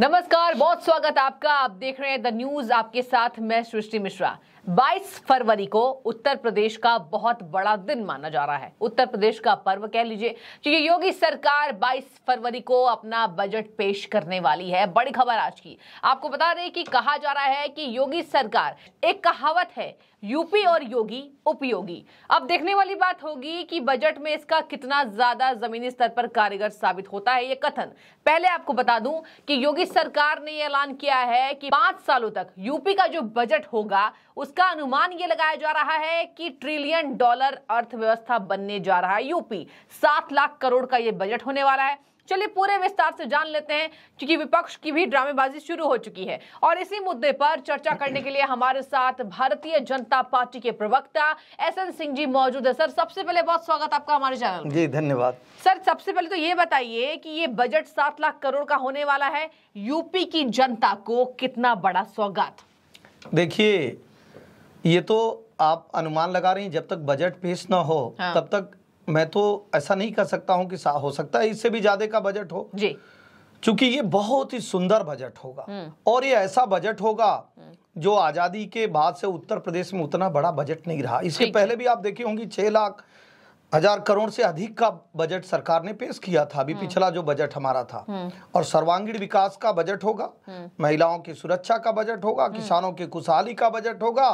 नमस्कार बहुत स्वागत आपका आप देख रहे हैं द न्यूज आपके साथ मैं सृष्टि मिश्रा 22 फरवरी को उत्तर प्रदेश का बहुत बड़ा दिन माना जा रहा है उत्तर प्रदेश का पर्व कह लीजिए क्योंकि योगी सरकार 22 फरवरी को अपना बजट पेश करने वाली है बड़ी खबर आज की आपको बता दें कि कहा जा रहा है कि योगी सरकार एक कहावत है यूपी और योगी उपयोगी अब देखने वाली बात होगी कि बजट में इसका कितना ज्यादा जमीनी स्तर पर कारगर साबित होता है यह कथन पहले आपको बता दूं कि योगी सरकार ने ऐलान किया है कि पांच सालों तक यूपी का जो बजट होगा उस उसका अनुमान ये लगाया जा रहा है कि ट्रिलियन डॉलर अर्थव्यवस्था बनने जा रहा है यूपी सात लाख करोड़ का ये बजट होने वाला है चलिए पूरे विस्तार से जान लेते हैं क्योंकि विपक्ष की भी ड्रामेबाजी शुरू हो चुकी है और इसी मुद्दे पर चर्चा करने के लिए हमारे साथ भारतीय जनता पार्टी के प्रवक्ता एस एन सिंह जी मौजूद है सर सबसे पहले बहुत स्वागत आपका हमारे चैनल जी धन्यवाद सर सबसे पहले तो ये बताइए कि ये बजट सात लाख करोड़ का होने वाला है यूपी की जनता को कितना बड़ा स्वागत देखिए ये तो आप अनुमान लगा रही हैं जब तक बजट पेश ना हो हाँ। तब तक मैं तो ऐसा नहीं कर सकता हूं कि हो सकता है इससे भी ज्यादा का बजट हो जी क्योंकि ये बहुत ही सुंदर बजट होगा हम्म। और ये ऐसा बजट होगा हम्म। जो आज़ादी के बाद से उत्तर प्रदेश में उतना बड़ा बजट नहीं रहा इसके पहले भी आप देखे होंगे छह लाख हजार करोड़ से अधिक का बजट सरकार ने पेश किया था अभी हम्म। पिछला जो बजट हमारा था और सर्वांगीण विकास का बजट होगा महिलाओं की सुरक्षा का बजट होगा किसानों की खुशहाली का बजट होगा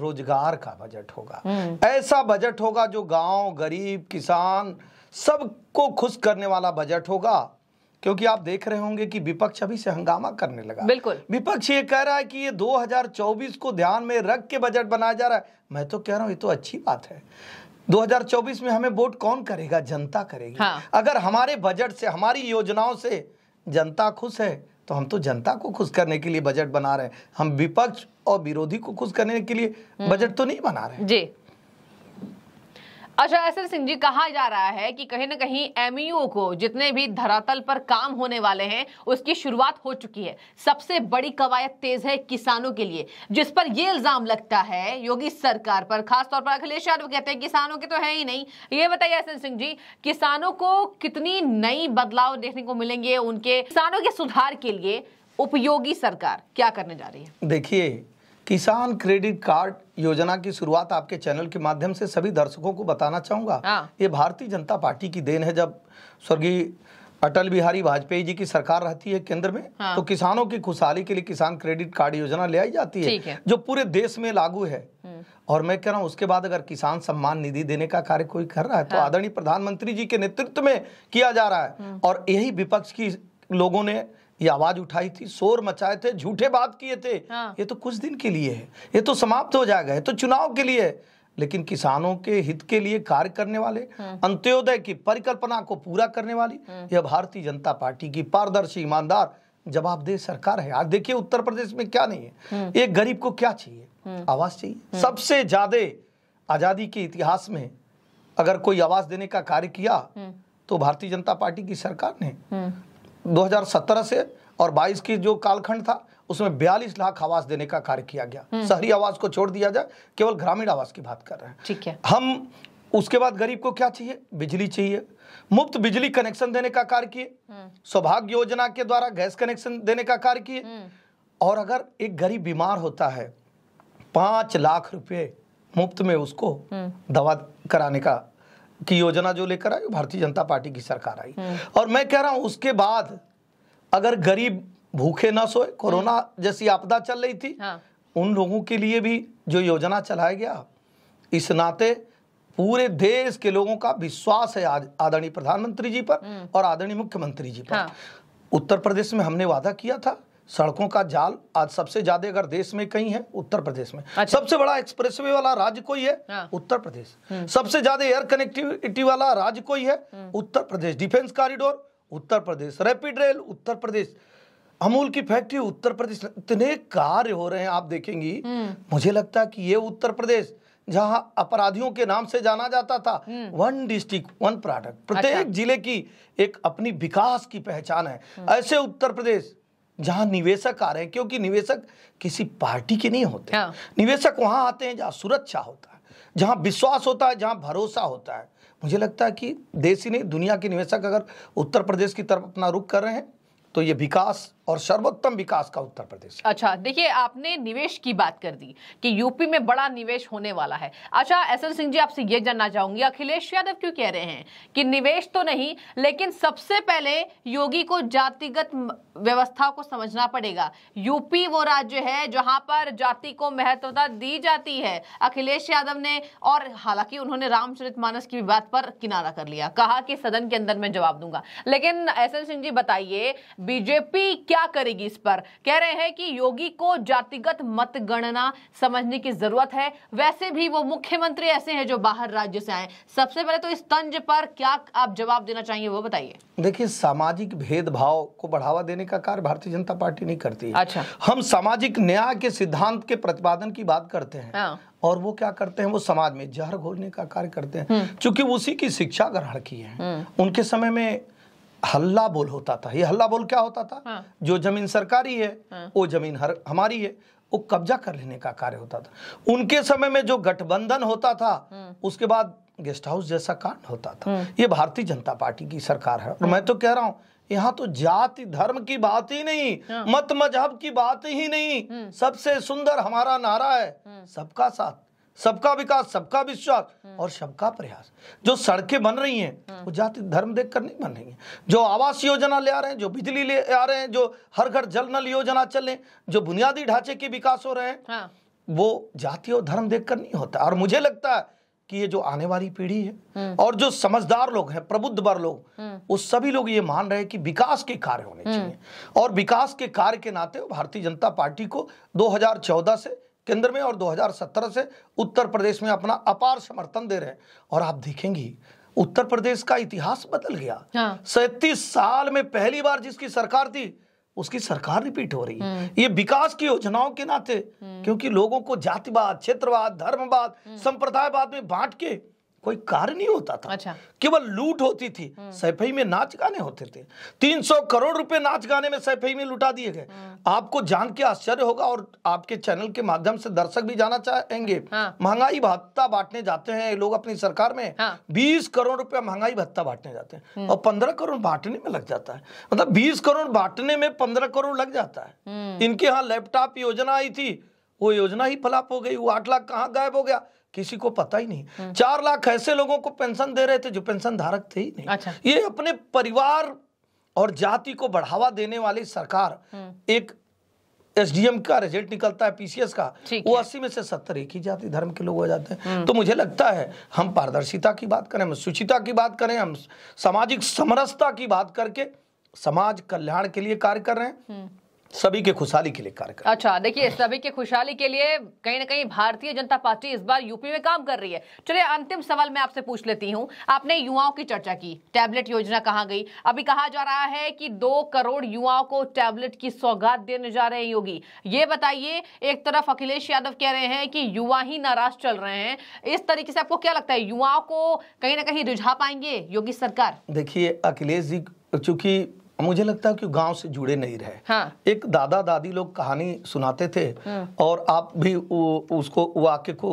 रोजगार का बजट होगा हम्म। ऐसा बजट होगा जो गांव गरीब किसान सबको खुश करने वाला बजट होगा क्योंकि आप देख रहे होंगे कि विपक्ष अभी से हंगामा करने लगा बिल्कुल विपक्ष ये कह रहा है कि ये 2024 को ध्यान में रख के बजट बनाया जा रहा है मैं तो कह रहा हूं ये तो अच्छी बात है 2024 में हमें वोट कौन करेगा जनता करेगी हाँ। अगर हमारे बजट से हमारी योजनाओं से जनता खुश है तो हम तो जनता को खुश करने के लिए बजट बना रहे हैं हम विपक्ष और विरोधी को खुश करने के लिए हम्म। बजट तो नहीं बना रहे जी अच्छा एस सिंह जी कहा जा रहा है कि कहीं ना कहीं एमयू e को जितने भी धरातल पर काम होने वाले हैं उसकी शुरुआत हो चुकी है सबसे बड़ी कवायद तेज है किसानों के लिए जिस पर यह इल्जाम लगता है योगी सरकार पर खासतौर पर अखिलेश यादव कहते हैं किसानों के तो है ही नहीं ये बताइए एस सिंह जी किसानों को कितनी नई बदलाव देखने को मिलेंगे उनके किसानों के सुधार के लिए उपयोगी सरकार क्या करने जा रही है देखिए किसान क्रेडिट कार्ड योजना की शुरुआत आपके चैनल के माध्यम से सभी दर्शकों को बताना चाहूंगा हाँ। ये भारतीय जनता पार्टी की देन है जब स्वर्गीय अटल बिहारी वाजपेयी जी की सरकार रहती है केंद्र में हाँ। तो किसानों की खुशहाली के लिए किसान क्रेडिट कार्ड योजना ले आई जाती है, है जो पूरे देश में लागू है हम्म। और मैं कह रहा हूँ उसके बाद अगर किसान सम्मान निधि देने का कार्य कोई कर रहा है तो हाँ। आदरणीय प्रधानमंत्री जी के नेतृत्व में किया जा रहा है हम्म। और यही विपक्ष की लोगों ने ये आवाज उठाई थी शोर मचाए थे झूठे बात किए थे हाँ। ये तो कुछ दिन के लिए है ये तो समाप्त हो जाएगा ये तो चुनाव के लिए है लेकिन किसानों के हित के लिए कार्य करने वाले हाँ। अंत्योदय की परिकल्पना को पूरा करने वाली हाँ। यह भारतीय जनता पार्टी की पारदर्शी ईमानदार जवाबदेह सरकार है आज देखिए उत्तर प्रदेश में क्या नहीं है हाँ। एक गरीब को क्या चाहिए आवाज चाहिए सबसे ज्यादा आजादी के इतिहास में अगर कोई आवाज देने का कार्य किया तो भारतीय जनता पार्टी की सरकार ने 2017 से और 22 की जो कालखंड था उसमें बयालीस लाख आवास देने का कार्य किया गया हम्म। शहरी आवास को छोड़ दिया जाए केवल ग्रामीण आवास की बात कर रहे हैं ठीक है हम उसके बाद गरीब को क्या चाहिए बिजली चाहिए मुफ्त बिजली कनेक्शन देने का कार्य किए हम्म। सौभाग्य योजना के द्वारा गैस कनेक्शन देने का कार्य किए हम्म। और अगर एक गरीब बीमार होता है पांच लाख रुपए मुफ्त में उसको दवा कराने का की योजना जो लेकर आई भारतीय जनता पार्टी की सरकार आई हम्म। और मैं कह रहा हूं उसके बाद अगर गरीब भूखे ना सोए कोरोना हम्म। जैसी आपदा चल रही थी हाँ। उन लोगों के लिए भी जो योजना चलाया गया इस नाते पूरे देश के लोगों का विश्वास है आदरणीय प्रधानमंत्री जी पर हम्म। और आदरणीय मुख्यमंत्री जी पर हाँ। उत्तर प्रदेश में हमने वादा किया था सड़कों का जाल आज सबसे ज्यादा अगर देश में कहीं है उत्तर प्रदेश में अच्छा। सबसे बड़ा एक्सप्रेसवे वाला राज्य कोई है हाँ। उत्तर प्रदेश हम्म। सबसे ज्यादा एयर कनेक्टिविटी वाला राज्य कोई है हम्म। Uttar Pradesh defence corridor Uttar Pradesh rapid rail Uttar Pradesh Amul की फैक्ट्री उत्तर प्रदेश इतने कार्य हो रहे हैं आप देखेंगी हम्म। मुझे लगता है कि ये उत्तर प्रदेश जहां अपराधियों के नाम से जाना जाता था वन डिस्ट्रिक्ट वन प्रोडक्ट प्रत्येक अच्छा। जिले की एक अपनी विकास की पहचान है ऐसे उत्तर प्रदेश जहां निवेशक आ रहे हैं क्योंकि निवेशक किसी पार्टी के नहीं होते हाँ। निवेशक वहां आते हैं जहां सुरक्षा होता है जहां विश्वास होता है जहां भरोसा होता है मुझे लगता है कि देश ही नहीं दुनिया के निवेशक अगर उत्तर प्रदेश की तरफ अपना रुख कर रहे हैं तो ये विकास और सर्वोत्तम विकास का उत्तर प्रदेश अच्छा देखिए आपने निवेश की बात कर दी कि यूपी में बड़ा निवेश होने वाला है अच्छा एस एल सिंह जी आपसे ये जानना चाहूंगी अखिलेश यादव क्यों कह रहे हैं कि निवेश तो नहीं लेकिन सबसे पहले योगी को जातिगत व्यवस्था को समझना पड़ेगा यूपी वो राज्य है जहां पर जाति को महत्वता दी जाती है अखिलेश यादव ने और हालांकि उन्होंने रामचरित की बात पर किनारा कर लिया कहा कि सदन के अंदर मैं जवाब दूंगा लेकिन एस एन सिंह जी बताइए बीजेपी क्या क्या करेगी इस पर कह रहे हैं कि योगी को जातिगत मतगणना समझने की जरूरत है वैसे भी वो मुख्यमंत्री ऐसे हैं जो बाहर राज्य से आए सबसे पहले तो इस तंज पर क्या आप जवाब देना चाहिए वो बताइए देखिए सामाजिक भेदभाव को बढ़ावा देने का कार्य भारतीय जनता पार्टी नहीं करती अच्छा हम सामाजिक न्याय के सिद्धांत के प्रतिपादन की बात करते हैं हाँ। और वो क्या करते हैं वो समाज में जहर घोलने का कार्य करते हैं क्योंकि हम्म। उसी की शिक्षा ग्रहण की है हम्म। उनके समय में हल्ला बोल होता था ये हल्ला बोल क्या होता था हाँ। जो जमीन सरकारी है हाँ। वो जमीन हर हमारी है वो कब्जा कर लेने का कार्य होता था उनके समय में जो गठबंधन होता था हाँ। उसके बाद गेस्ट हाउस जैसा कांड होता था हाँ। ये भारतीय जनता पार्टी की सरकार है और मैं तो कह रहा हूं यहाँ तो जाति धर्म की बात ही नहीं हाँ। मत मजहब की बात ही नहीं सबसे सुंदर हमारा नारा है सबका साथ सबका विकास सबका विश्वास हम्म। और सबका प्रयास जो सड़कें बन रही हैं हम्म। वो जाति धर्म देख कर नहीं बन रही हैं जो आवास योजना ले आ रहे हैं जो बिजली ले आ रहे हैं जो हर घर जल नल योजना चले जो बुनियादी ढांचे के विकास हो रहे हैं हाँ। वो जाति और धर्म देख कर नहीं होता और मुझे लगता है कि ये जो आने वाली पीढ़ी है हम्म। और जो समझदार लोग हैं प्रबुद्ध बर लोग वो सभी लोग ये मान रहे हैं कि विकास के कार्य होने चाहिए और विकास के कार्य के नाते भारतीय जनता पार्टी को 2014 से केंद्र में और 2017 से उत्तर प्रदेश में अपना अपार समर्थन दे रहे हैं और आप देखेंगी उत्तर प्रदेश का इतिहास बदल गया हाँ। सैतीस साल में पहली बार जिसकी सरकार थी उसकी सरकार रिपीट हो रही है हम्म। ये विकास की योजनाओं के नाते हम्म। क्योंकि लोगों को जातिवाद क्षेत्रवाद धर्मवाद हम्म। संप्रदायवाद में बांट के कोई कार्य नहीं होता था अच्छा। केवल लूट होती थी हम्म। सैफई में नाच गाने होते थे 300 करोड़ रुपए नाच गाने में सैफई में लुटा दिए गए हम्म। आपको जान के आश्चर्य होगा और आपके चैनल के माध्यम से दर्शक भी जाना चाहेंगे हाँ। महंगाई भत्ता बांटने जाते हैं लोग अपनी सरकार में हाँ। 20 करोड़ रुपया महंगाई भत्ता बांटने जाते हैं हम्म। और पंद्रह करोड़ बांटने में लग जाता है मतलब बीस करोड़ बांटने में पंद्रह करोड़ लग जाता है इनके यहाँ लैपटॉप योजना आई थी वो योजना ही फलाप हो गई वो आठ लाख कहाँ गायब हो गया किसी को पता ही नहीं हम्म। चार लाख ऐसे लोगों को पेंशन दे रहे थे जो पेंशन धारक थे ही नहीं अच्छा। ये अपने परिवार और जाति को बढ़ावा देने वाली सरकार हम्म। एक एसडीएम का रिजल्ट निकलता है पीसीएस का वो अस्सी में से सत्तर एक ही जाति धर्म के लोग हो जाते हैं हम्म। तो मुझे लगता है हम पारदर्शिता की बात करें हम शुचिता की बात करें हम सामाजिक समरसता की बात करके समाज कल्याण के लिए कार्य कर रहे हैं सभी के खुशहाली के लिए कार्य कर अच्छा देखिए सभी के खुशहाली के लिए कहीं ना कहीं भारतीय जनता पार्टी इस बार यूपी में काम कर रही है चलिए अंतिम सवाल मैं आपसे पूछ लेती हूँ आपने युवाओं की चर्चा की टैबलेट योजना कहाँ गई अभी कहा जा रहा है कि दो करोड़ युवाओं को टैबलेट की सौगात देने जा रहे हैं योगी ये बताइए एक तरफ अखिलेश यादव कह रहे हैं कि युवा ही नाराज चल रहे हैं इस तरीके से आपको क्या लगता है युवाओं को कहीं ना कहीं रिझा पाएंगे योगी सरकार देखिए अखिलेश जी चूंकि मुझे लगता है कि गांव से जुड़े नहीं रहे हाँ। एक दादा दादी लोग कहानी सुनाते थे हाँ। और आप भी उ, उसको वाक्य को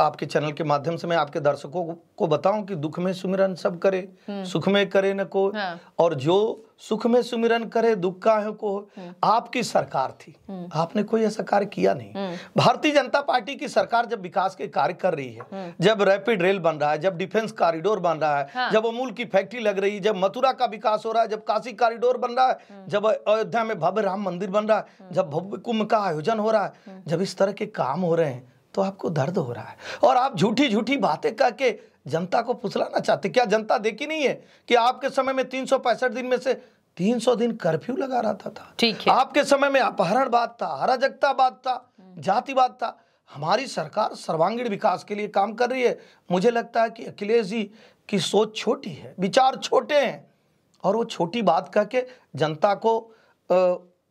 आपके चैनल के माध्यम से मैं आपके दर्शकों को बताऊं कि दुख में सुमिरन सब करे हम्म। सुख में करे न को हाँ। और जो सुख में सुमिरन करे दुख का है को हम्म। आपकी सरकार थी हम्म। आपने कोई ऐसा कार्य किया नहीं भारतीय जनता पार्टी की सरकार जब विकास के कार्य कर रही है जब रैपिड रेल बन रहा है जब डिफेंस कॉरिडोर बन रहा है हाँ। जब अमूल की फैक्ट्री लग रही है जब मथुरा का विकास हो रहा है जब काशी कॉरिडोर बन रहा है जब अयोध्या में भव्य राम मंदिर बन रहा है जब भव्य कुंभ का आयोजन हो रहा है जब इस तरह के काम हो रहे हैं तो आपको दर्द हो रहा है और आप झूठी झूठी बातें कह के जनता को फुसलाना चाहते क्या जनता देखी नहीं है कि आपके समय में तीन दिन में से 300 दिन कर्फ्यू लगा रहता था ठीक है आपके समय में बात था बात था जातिवाद था हमारी सरकार सर्वांगीण विकास के लिए काम कर रही है मुझे लगता है कि अखिलेश जी की सोच छोटी है विचार छोटे हैं और वो छोटी बात कह के जनता को आ,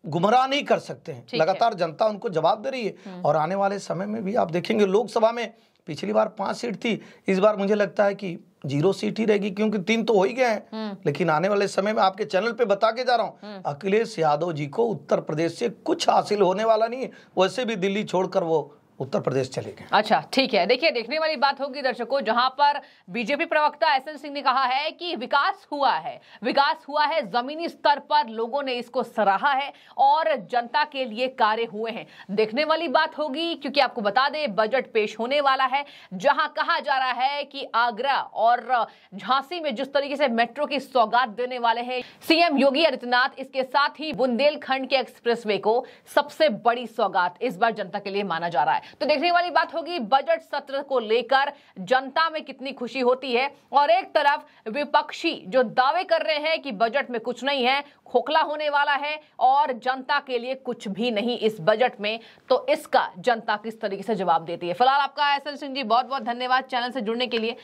गुमराह नहीं कर सकते हैं लगातार है। जनता उनको जवाब दे रही है हम्म। और आने वाले समय में भी आप देखेंगे लोकसभा में पिछली बार पांच सीट थी इस बार मुझे लगता है कि जीरो सीट ही रहेगी क्योंकि तीन तो हो ही गए हैं हम्म। लेकिन आने वाले समय में आपके चैनल पे बता के जा रहा हूँ हम्म। अखिलेश यादव जी को उत्तर प्रदेश से कुछ हासिल होने वाला नहीं है वैसे भी दिल्ली छोड़कर वो उत्तर प्रदेश चले गए अच्छा ठीक है देखिए देखने वाली बात होगी दर्शकों जहां पर बीजेपी प्रवक्ता एस एन सिंह ने कहा है कि विकास हुआ है विकास हुआ है जमीनी स्तर पर लोगों ने इसको सराहा है और जनता के लिए कार्य हुए हैं देखने वाली बात होगी क्योंकि आपको बता दें बजट पेश होने वाला है जहां कहा जा रहा है कि आगरा और झांसी में जिस तरीके से मेट्रो की सौगात देने वाले हैं सीएम योगी आदित्यनाथ इसके साथ ही बुंदेलखंड के एक्सप्रेस को सबसे बड़ी सौगात इस बार जनता के लिए माना जा रहा है तो देखने वाली बात होगी बजट सत्र को लेकर जनता में कितनी खुशी होती है और एक तरफ विपक्षी जो दावे कर रहे हैं कि बजट में कुछ नहीं है खोखला होने वाला है और जनता के लिए कुछ भी नहीं इस बजट में तो इसका जनता किस तरीके से जवाब देती है फिलहाल आपका एस सिंह जी बहुत बहुत धन्यवाद चैनल से जुड़ने के लिए